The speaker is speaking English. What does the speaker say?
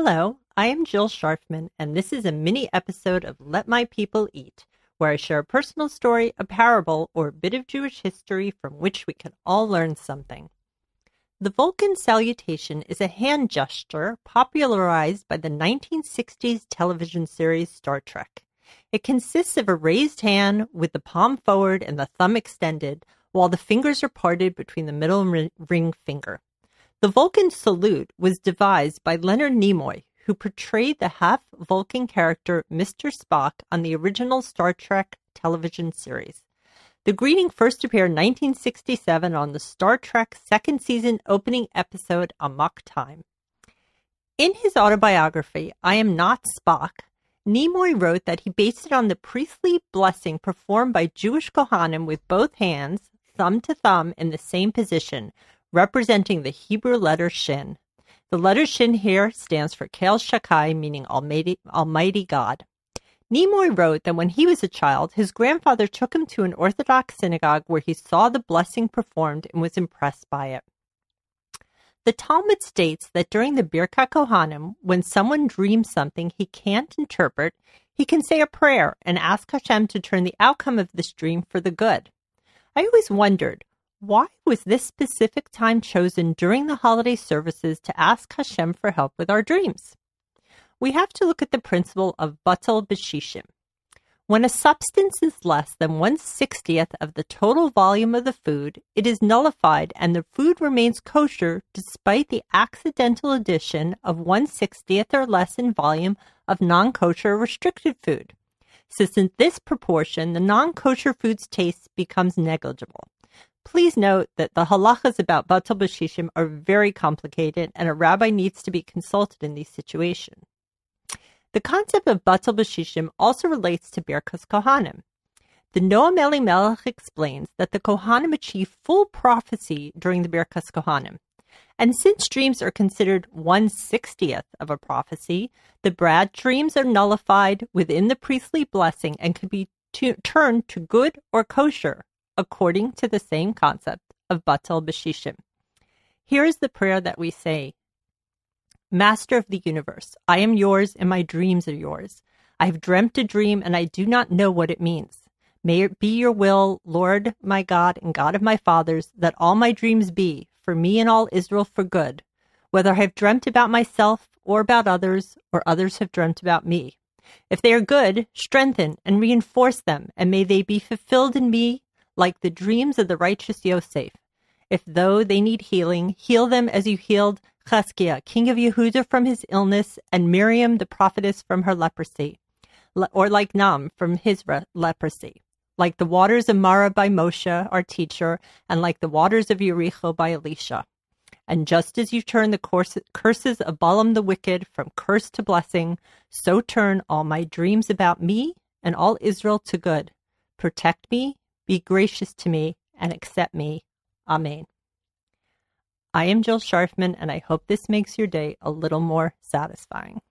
Hello, I am Jill Sharfman, and this is a mini episode of Let My People Eat, where I share a personal story, a parable, or a bit of Jewish history from which we can all learn something. The Vulcan salutation is a hand gesture popularized by the 1960s television series Star Trek. It consists of a raised hand with the palm forward and the thumb extended, while the fingers are parted between the middle ring finger. The Vulcan salute was devised by Leonard Nimoy, who portrayed the half Vulcan character Mr. Spock on the original Star Trek television series. The greeting first appeared in 1967 on the Star Trek second season opening episode Amok Time. In his autobiography, I Am Not Spock, Nimoy wrote that he based it on the priestly blessing performed by Jewish Kohanim with both hands, thumb to thumb, in the same position, representing the Hebrew letter Shin. The letter Shin here stands for Kale Shakai, meaning Almighty, Almighty God. Nimoy wrote that when he was a child, his grandfather took him to an Orthodox synagogue where he saw the blessing performed and was impressed by it. The Talmud states that during the Birka Kohanim, when someone dreams something he can't interpret, he can say a prayer and ask Hashem to turn the outcome of this dream for the good. I always wondered why was this specific time chosen during the holiday services to ask Hashem for help with our dreams? We have to look at the principle of batal b'shishim. When a substance is less than one sixtieth of the total volume of the food, it is nullified and the food remains kosher despite the accidental addition of one sixtieth or less in volume of non kosher restricted food. Since in this proportion, the non kosher food's taste becomes negligible. Please note that the halachas about batal b'shishim are very complicated, and a rabbi needs to be consulted in these situations. The concept of batal b'shishim also relates to Birkas Kohanim. The Noam Elimelech explains that the Kohanim achieve full prophecy during the Birkas Kohanim. And since dreams are considered 160th of a prophecy, the Brad dreams are nullified within the priestly blessing and can be t- turned to good or kosher according to the same concept of Batel Beshishim. Here is the prayer that we say Master of the universe, I am yours and my dreams are yours. I have dreamt a dream and I do not know what it means. May it be your will, Lord my God and God of my fathers, that all my dreams be, for me and all Israel, for good, whether I have dreamt about myself or about others, or others have dreamt about me. If they are good, strengthen and reinforce them, and may they be fulfilled in me like the dreams of the righteous Yosef. If though they need healing, heal them as you healed Cheskiah, king of Yehuda, from his illness, and Miriam the prophetess from her leprosy, Le- or like Nam from his re- leprosy, like the waters of Mara by Moshe, our teacher, and like the waters of Yericho by Elisha. And just as you turn the course- curses of Balaam the wicked from curse to blessing, so turn all my dreams about me and all Israel to good. Protect me be gracious to me and accept me. Amen. I am Jill Sharfman, and I hope this makes your day a little more satisfying.